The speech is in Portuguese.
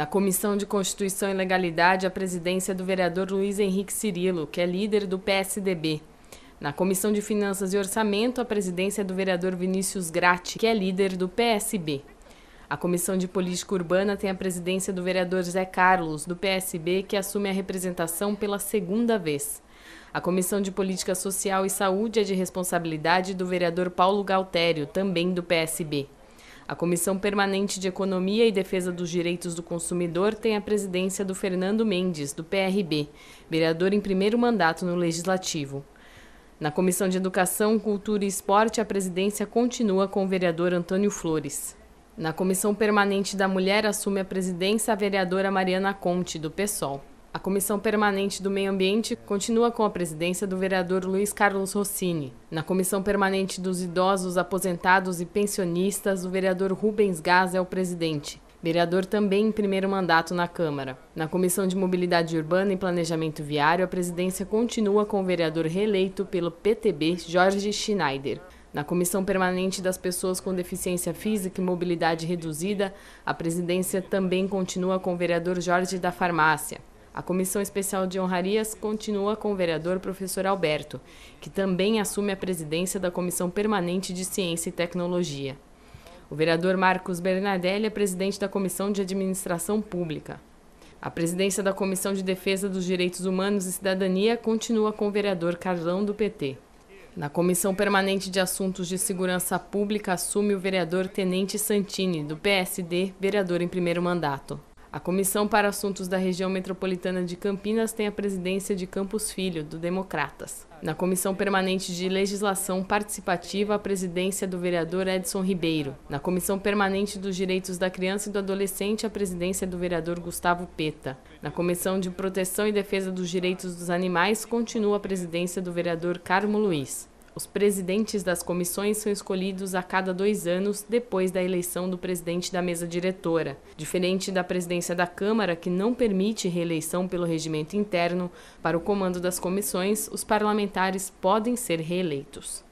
Na Comissão de Constituição e Legalidade, a presidência é do vereador Luiz Henrique Cirilo, que é líder do PSDB. Na Comissão de Finanças e Orçamento, a presidência é do vereador Vinícius Gratti, que é líder do PSB. A Comissão de Política Urbana tem a presidência do vereador Zé Carlos, do PSB, que assume a representação pela segunda vez. A Comissão de Política Social e Saúde é de responsabilidade do vereador Paulo Galtério, também do PSB. A Comissão Permanente de Economia e Defesa dos Direitos do Consumidor tem a presidência do Fernando Mendes, do PRB, vereador em primeiro mandato no Legislativo. Na Comissão de Educação, Cultura e Esporte, a presidência continua com o vereador Antônio Flores. Na Comissão Permanente da Mulher, assume a presidência a vereadora Mariana Conte, do PSOL. A Comissão Permanente do Meio Ambiente continua com a presidência do vereador Luiz Carlos Rossini. Na Comissão Permanente dos Idosos, Aposentados e Pensionistas, o vereador Rubens Gás é o presidente. Vereador também em primeiro mandato na Câmara. Na Comissão de Mobilidade Urbana e Planejamento Viário, a presidência continua com o vereador reeleito pelo PTB, Jorge Schneider. Na Comissão Permanente das Pessoas com Deficiência Física e Mobilidade Reduzida, a presidência também continua com o vereador Jorge da Farmácia. A Comissão Especial de Honrarias continua com o vereador professor Alberto, que também assume a presidência da Comissão Permanente de Ciência e Tecnologia. O vereador Marcos Bernadelli é presidente da Comissão de Administração Pública. A presidência da Comissão de Defesa dos Direitos Humanos e Cidadania continua com o vereador Carlão do PT. Na Comissão Permanente de Assuntos de Segurança Pública assume o vereador Tenente Santini, do PSD, vereador em primeiro mandato. A Comissão para Assuntos da Região Metropolitana de Campinas tem a presidência de Campos Filho, do Democratas. Na Comissão Permanente de Legislação Participativa, a presidência do vereador Edson Ribeiro. Na Comissão Permanente dos Direitos da Criança e do Adolescente, a presidência do vereador Gustavo Peta. Na Comissão de Proteção e Defesa dos Direitos dos Animais, continua a presidência do vereador Carmo Luiz. Os presidentes das comissões são escolhidos a cada dois anos depois da eleição do presidente da mesa diretora. Diferente da presidência da Câmara, que não permite reeleição pelo regimento interno, para o comando das comissões, os parlamentares podem ser reeleitos.